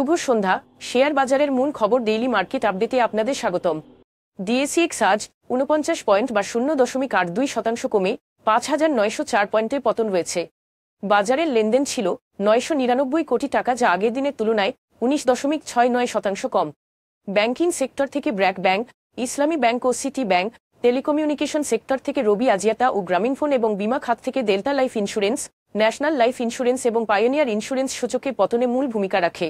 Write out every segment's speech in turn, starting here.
শুভ সন্ধ্যা share বাজারের মূল খবর ডেইলি মার্কেট আপডেটে আপনাদের স্বাগতম ডিএসিএক্স আজ উনপঞ্চাশ পয়েন্ট বা শূন্য দশমিক আট দুই শতাংশ কমে পাঁচ হাজার নয়শো চার পয়েন্টে পতন রয়েছে বাজারের লেনদেন ছিল নয়শো নিরানব্বই কোটি টাকা যা আগের দিনের তুলনায় উনিশ দশমিক ছয় নয় শতাংশ কম ব্যাংকিং সেক্টর থেকে ব্র্যাক ব্যাংক ইসলামী ব্যাংক ও সিটি ব্যাংক টেলিকমিউনিকেশন সেক্টর থেকে রবি আজিয়াতা ও গ্রামীণফোন এবং বিমা খাত থেকে Delta Life Insurance National Life Insurance এবং পায়োনিয়ার ইন্স্যুরেন্স সূচকে পতনে মূল ভূমিকা রাখে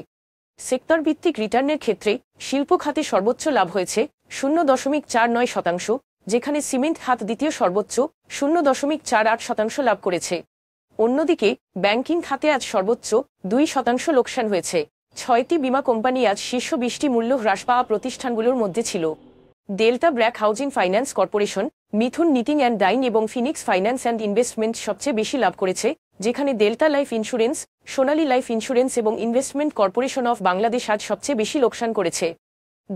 সেক্টর ভিত্তিক রিটার্নের ক্ষেত্রে শিল্প খাতে সর্বোচ্চ লাভ হয়েছে শূন্য দশমিক চার নয় শতাংশ যেখানে সিমেন্ট খাত দ্বিতীয় সর্বোচ্চ শূন্য দশমিক চার আট শতাংশ লাভ করেছে অন্যদিকে ব্যাংকিং খাতে আজ সর্বোচ্চ দুই শতাংশ লোকসান হয়েছে ছয়টি বিমা কোম্পানি আজ শীর্ষ বিশটি মূল্য হ্রাস পাওয়া প্রতিষ্ঠানগুলোর মধ্যে ছিল Delta BRAC Housing Finance Corporation Mithun Knitting and Dyeing এবং ফিনিক্স ফাইন্যান্স অ্যান্ড ইনভেস্টমেন্ট সবচেয়ে বেশি লাভ করেছে যেখানে Delta Life Insurance Sonali Life Insurance এবং ইনভেস্টমেন্ট কর্পোরেশন অফ বাংলাদেশ আজ সবচেয়ে বেশি লোকসান করেছে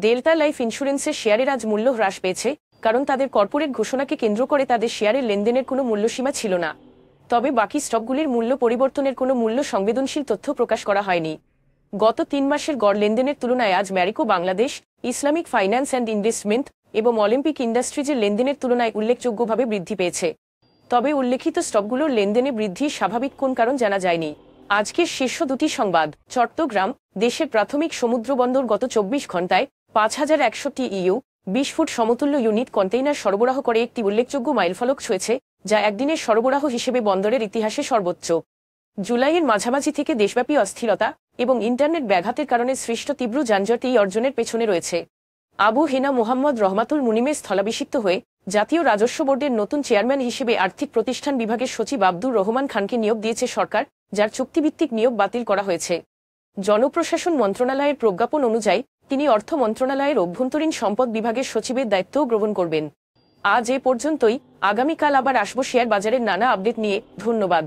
ডেল্টা লাইফ ইন্স্যুরেন্সের শেয়ারের আজ মূল্য হ্রাস পেয়েছে কারণ তাদের কর্পোরেট ঘোষণাকে কেন্দ্র করে তাদের শেয়ারের লেনদেনের কোনো মূল্যসীমা ছিল না তবে বাকি স্টকগুলির মূল্য পরিবর্তনের কোনো মূল্য সংবেদনশীল তথ্য প্রকাশ করা হয়নি গত তিন মাসের গড় লেনদেনের তুলনায় আজ Marico Bangladesh Islamic Finance and Investment এবং অলিম্পিক ইন্ডাস্ট্রিজের লেনদেনের তুলনায় উল্লেখযোগ্যভাবে বৃদ্ধি পেয়েছে তবে উল্লেখিত স্টকগুলোর লেনদেনে বৃদ্ধির স্বাভাবিক কোন কারণ জানা যায়নি আজকের শীর্ষ দুটি সংবাদ চট্টগ্রাম দেশের প্রাথমিক সমুদ্র বন্দর গত চব্বিশ ঘন্টায় পাঁচ হাজার একষট্টি ইউ বিশ ফুট সমতুল্য ইউনিট কন্টেইনার সরবরাহ করে একটি উল্লেখযোগ্য মাইলফলক ছুঁয়েছে যা একদিনের সরবরাহ হিসেবে বন্দরের ইতিহাসে সর্বোচ্চ জুলাইয়ের মাঝামাঝি থেকে দেশব্যাপী অস্থিরতা এবং ইন্টারনেট ব্যাঘাতের কারণে সৃষ্ট তীব্র যানজট এই অর্জনের পেছনে রয়েছে আবু হেনা মোহাম্মদ রহমাতুল মুনিমে স্থলাভিষিক্ত হয়ে জাতীয় রাজস্ব বোর্ডের নতুন চেয়ারম্যান হিসেবে আর্থিক প্রতিষ্ঠান বিভাগের সচিব আব্দুর রহমান খানকে নিয়োগ দিয়েছে সরকার যার চুক্তিভিত্তিক নিয়োগ বাতিল করা হয়েছে জনপ্রশাসন মন্ত্রণালয়ের প্রজ্ঞাপন অনুযায়ী তিনি অর্থ মন্ত্রণালয়ের অভ্যন্তরীণ সম্পদ বিভাগের সচিবের দায়িত্বও গ্রহণ করবেন আজ এ পর্যন্তই আগামীকাল আবার আসবো শেয়ার বাজারের নানা আপডেট নিয়ে ধন্যবাদ